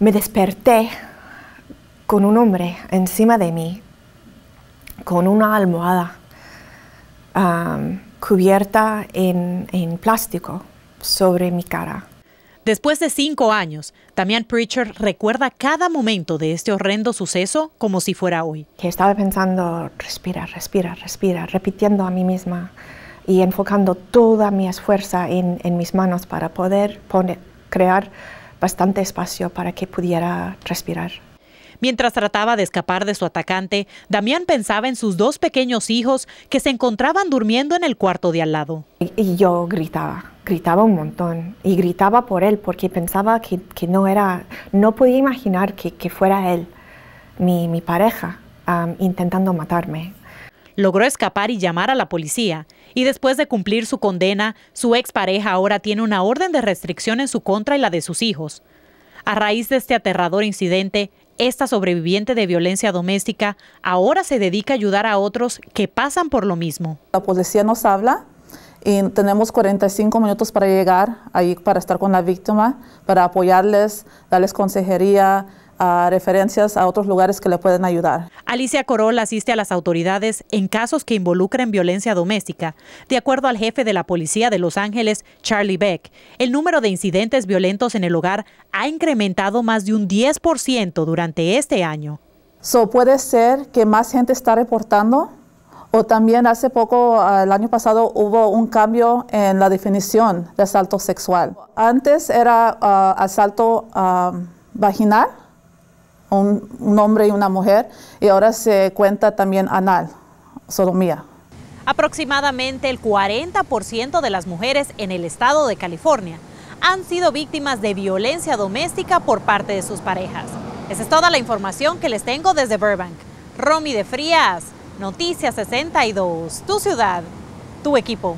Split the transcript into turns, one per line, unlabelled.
me desperté con un hombre encima de mí, con una almohada cubierta en, plástico sobre mi cara.
Después de cinco años, Damian Preacher recuerda cada momento de este horrendo suceso como si fuera hoy.
estaba pensando, respira, respira, respira, repitiendo a mí misma y enfocando toda mi esfuerzo en, mis manos para poder poner, crear bastante espacio para que pudiera respirar.
Mientras trataba de escapar de su atacante, Damián pensaba en sus dos pequeños hijos que se encontraban durmiendo en el cuarto de al lado.
Y, yo gritaba, gritaba un montón y gritaba por él porque pensaba que, no era, no podía imaginar que, fuera él, mi, mi pareja, intentando matarme
logró escapar y llamar a la policía. Y después de cumplir su condena, su expareja ahora tiene una orden de restricción en su contra y la de sus hijos. A raíz de este aterrador incidente, esta sobreviviente de violencia doméstica ahora se dedica a ayudar a otros que pasan por lo mismo.
La policía nos habla y tenemos 45 minutos para llegar ahí, para estar con la víctima, para apoyarles, darles consejería, a referencias a otros lugares que le pueden ayudar.
Alicia Corol asiste a las autoridades en casos que involucren violencia doméstica. De acuerdo al jefe de la policía de Los Ángeles, Charlie Beck, el número de incidentes violentos en el hogar ha incrementado más de un 10% durante este año.
So, puede ser que más gente está reportando o también hace poco, el año pasado, hubo un cambio en la definición de asalto sexual. Antes era ah, asalto ah, vaginal, un, hombre y una mujer, y ahora se cuenta también anal, sodomía.
Aproximadamente el 40% de las mujeres en el estado de California han sido víctimas de violencia doméstica por parte de sus parejas. Esa es toda la información que les tengo desde Burbank. Romy de Frías, Noticias 62, tu ciudad, tu equipo.